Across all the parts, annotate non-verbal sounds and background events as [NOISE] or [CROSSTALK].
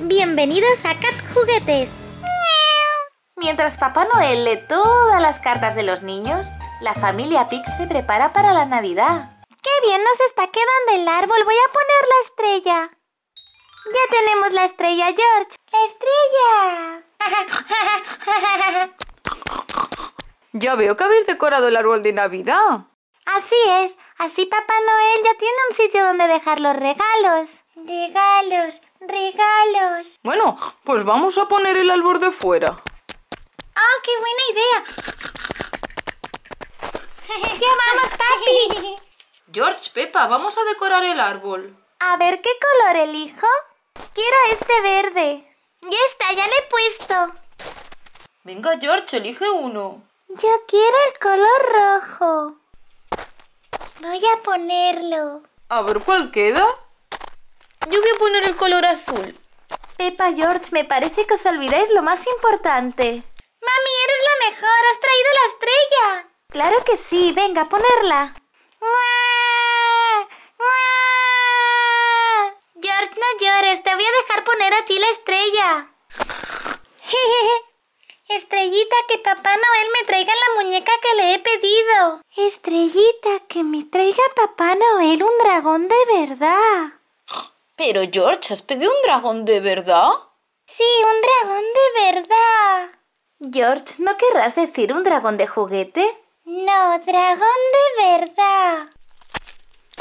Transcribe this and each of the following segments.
Bienvenidos a Cat Juguetes. Mientras Papá Noel lee todas las cartas de los niños, la familia Pig se prepara para la Navidad. ¡Qué bien nos está quedando el árbol! Voy a poner la estrella. Ya tenemos la estrella, George. ¡La estrella! ya veo que habéis decorado el árbol de Navidad. Así es. Así Papá Noel ya tiene un sitio donde dejar los regalos. Regalos regalos. Bueno, pues vamos a poner el árbol de fuera. ¡Ah, qué buena idea! [LAUGHS] ¡Ya vamos, papi! George, Pepa, vamos a decorar el árbol. A ver, ¿qué color elijo? Quiero este verde. Ya está, ya le he puesto. Venga, George, elige uno. Yo quiero el color rojo. Voy a ponerlo. A ver cuál queda. Yo voy a poner el color azul. Pepa George, me parece que os olvidáis lo más importante. Mami, eres la mejor, has traído la estrella. Claro que sí, venga, a ponerla. George, no llores, te voy a dejar poner a ti la estrella. [LAUGHS] Estrellita, que Papá Noel me traiga la muñeca que le he pedido. Estrellita, que me traiga Papá Noel un dragón de verdad. Pero George, ¿has pedido un dragón de verdad? Sí, un dragón de verdad. George, ¿no querrás decir un dragón de juguete? No, dragón de verdad.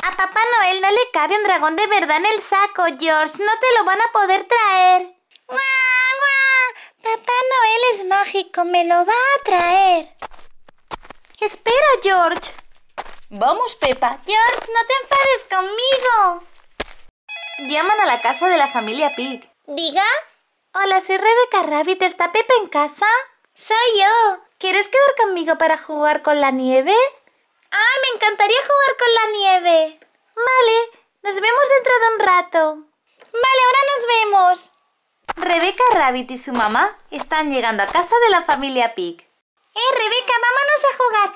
A Papá Noel no le cabe un dragón de verdad en el saco, George. No te lo van a poder traer. ¡Guau, Papá Noel es mágico, me lo va a traer. Espera, George. Vamos, Pepa. George, no te enfades conmigo. Llaman a la casa de la familia Pig. ¿Diga? Hola, soy Rebeca Rabbit. ¿Está Pepe en casa? Soy yo. ¿Quieres quedar conmigo para jugar con la nieve? Ah, me encantaría jugar con la nieve! Vale, nos vemos dentro de un rato. Vale, ahora nos vemos. Rebeca Rabbit y su mamá están llegando a casa de la familia Pig. ¡Eh, Rebeca, vámonos a jugar!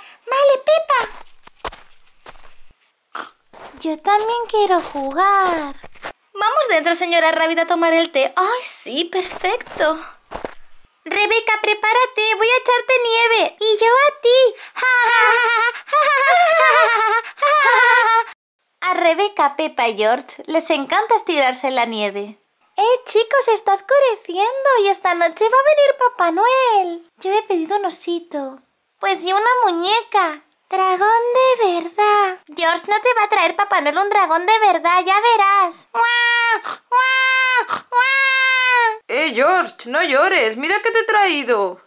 ¡Vale, Pepa! Yo también quiero jugar. Vamos dentro, señora Rabbit, a tomar el té. ¡Ay, sí! ¡Perfecto! Rebeca, prepárate, voy a echarte nieve. Y yo a ti. [LAUGHS] a Rebeca, Pepa y George les encanta estirarse en la nieve. ¡Eh, chicos! Está oscureciendo y esta noche va a venir Papá Noel. Yo he pedido un osito. Pues y una muñeca. ¡Dragón de verdad! George, no te va a traer Papá Noel un dragón de verdad, ya verás. ¡Eh, George! ¡No llores! ¡Mira qué te he traído!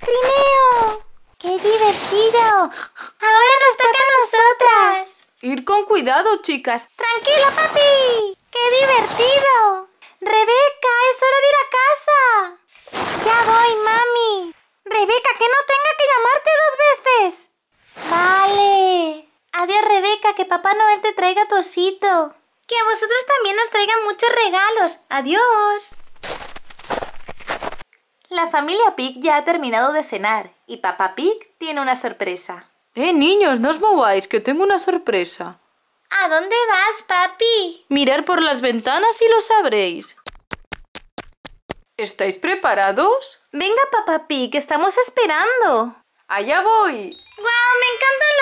¡Trineo! ¡Qué divertido! ¡Ahora nos toca a nosotras! Ir con cuidado, chicas. ¡Tranquilo, papi! ¡Qué divertido! ¡Rebeca, es hora de ir a casa! ¡Ya voy, mami! ¡Rebeca! Noel te traiga tu Que a vosotros también nos traigan muchos regalos. ¡Adiós! La familia Pig ya ha terminado de cenar y Papá Pig tiene una sorpresa. ¡Eh, niños! ¡No os mováis, que tengo una sorpresa! ¿A dónde vas, papi? Mirar por las ventanas y lo sabréis. ¿Estáis preparados? Venga, Papá Pig, estamos esperando. ¡Allá voy! ¡Guau! ¡Me la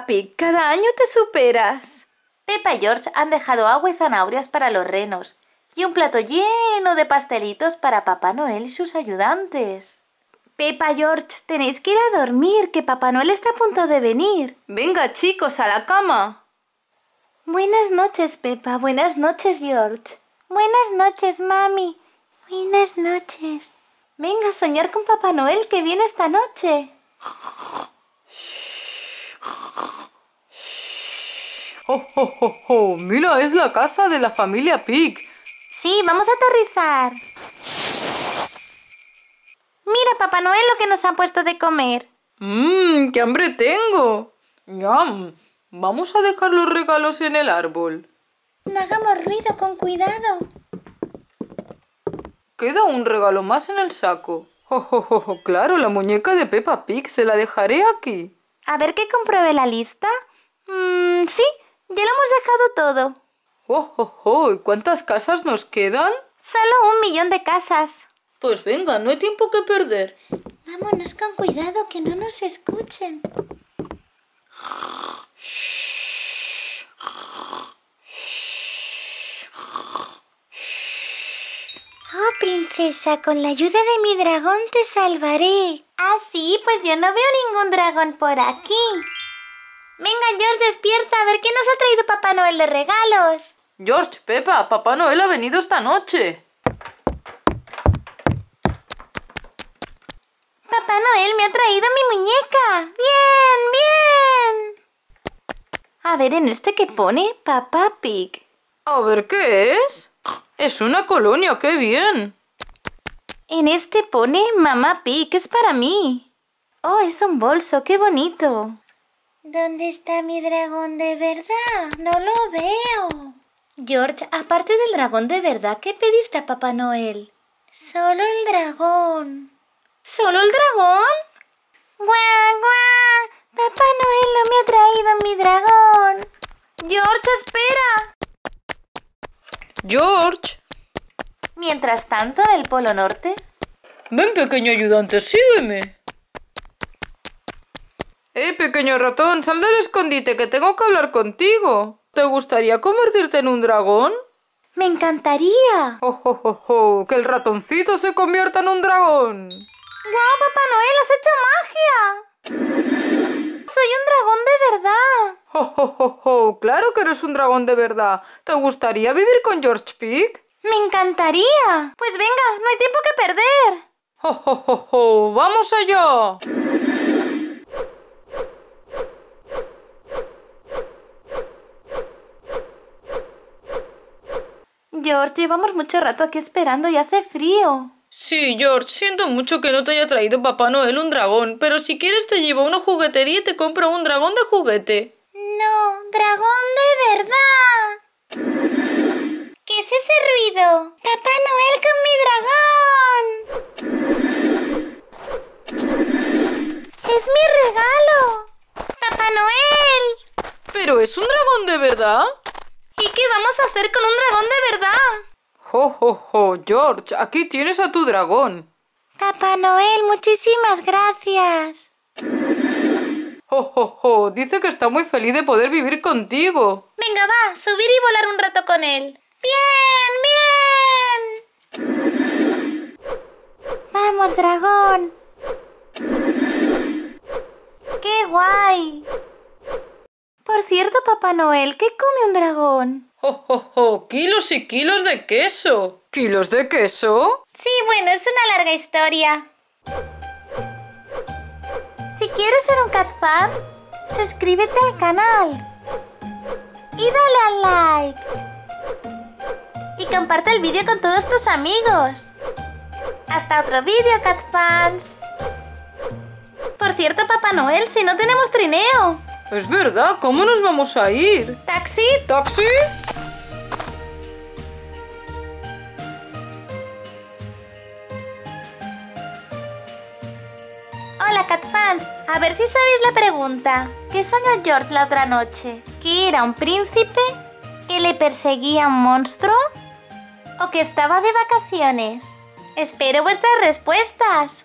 papi, cada año te superas. Pepa y George han dejado agua y zanahorias para los renos y un plato lleno de pastelitos para Papá Noel y sus ayudantes. Pepa, George, tenéis que ir a dormir, que Papá Noel está a punto de venir. Venga, chicos, a la cama. Buenas noches, Pepa. Buenas noches, George. Buenas noches, mami. Buenas noches. Venga a soñar con Papá Noel que viene esta noche. Oh, oh, oh, oh, mira, es la casa de la familia Pig. Sí, vamos a aterrizar. Mira, Papá Noel, lo que nos ha puesto de comer. Mmm, qué hambre tengo. Yam, vamos a dejar los regalos en el árbol. No hagamos ruido, con cuidado. Queda un regalo más en el saco. Oh, oh, oh, oh. claro, la muñeca de Peppa Pig, se la dejaré aquí. A ver qué compruebe la lista. Mmm, sí, ya lo hemos dejado todo. ¡Oh, oh, oh! ¿Cuántas casas nos quedan? Solo un millón de casas. Pues venga, no hay tiempo que perder. Vámonos con cuidado, que no nos escuchen. Oh, princesa, con la ayuda de mi dragón te salvaré. Ah, sí, pues yo no veo ningún dragón por aquí. Venga, George, despierta, a ver qué nos ha traído Papá Noel de regalos. George, Pepa, Papá Noel ha venido esta noche. Papá Noel me ha traído mi muñeca. ¡Bien, bien! A ver, en este que pone Papá Pig. A ver, ¿qué es? Es una colonia, qué bien. En este pone Mamá Pig, es para mí. Oh, es un bolso, qué bonito. ¿Dónde está mi dragón de verdad? No lo veo. George, aparte del dragón de verdad, ¿qué pediste a Papá Noel? Solo el dragón. ¿Solo el dragón? ¡Guau, guau! Papá Noel no me ha traído mi dragón. George, espera. George. Mientras tanto, en el Polo Norte... Ven, pequeño ayudante, sígueme. ¡Eh, pequeño ratón! ¡Sal del escondite que tengo que hablar contigo! ¿Te gustaría convertirte en un dragón? ¡Me encantaría! ¡Oh, oh, oh, oh! que el ratoncito se convierta en un dragón! ¡Guau, Papá Noel! ¡Has hecho magia! ¡Soy un dragón de verdad! ¡Oh, oh, oh, oh! ¡Claro que eres un dragón de verdad! ¿Te gustaría vivir con George Pig? ¡Me encantaría! Pues venga, no hay tiempo que perder. Oh oh, ho, vamos allá! George, llevamos mucho rato aquí esperando y hace frío. Sí, George, siento mucho que no te haya traído Papá Noel un dragón, pero si quieres te llevo a una juguetería y te compro un dragón de juguete. ¡Papá Noel con mi dragón! ¡Es mi regalo! ¡Papá Noel! ¿Pero es un dragón de verdad? ¿Y qué vamos a hacer con un dragón de verdad? ¡Jo, jo, jo! George, aquí tienes a tu dragón. Papá Noel, muchísimas gracias. ¡Jo, jo, jo! Dice que está muy feliz de poder vivir contigo. Venga, va, subir y volar un rato con él. dragón. ¡Qué guay! Por cierto, Papá Noel, ¿qué come un dragón? ¡Oh, oh, oh! ¡Kilos y kilos de queso! ¿Kilos de queso? Sí, bueno, es una larga historia. Si quieres ser un cat fan, suscríbete al canal. Y dale al like. Y comparte el vídeo con todos tus amigos. ¡Hasta otro vídeo, Catfans! Por cierto, Papá Noel, si no tenemos trineo. Es verdad, ¿cómo nos vamos a ir? ¿Taxi? ¿Taxi? Hola Catfans, a ver si sabéis la pregunta. ¿Qué soñó George la otra noche? ¿Que era un príncipe? ¿Que le perseguía un monstruo? ¿O que estaba de vacaciones? Espero vuestras respuestas.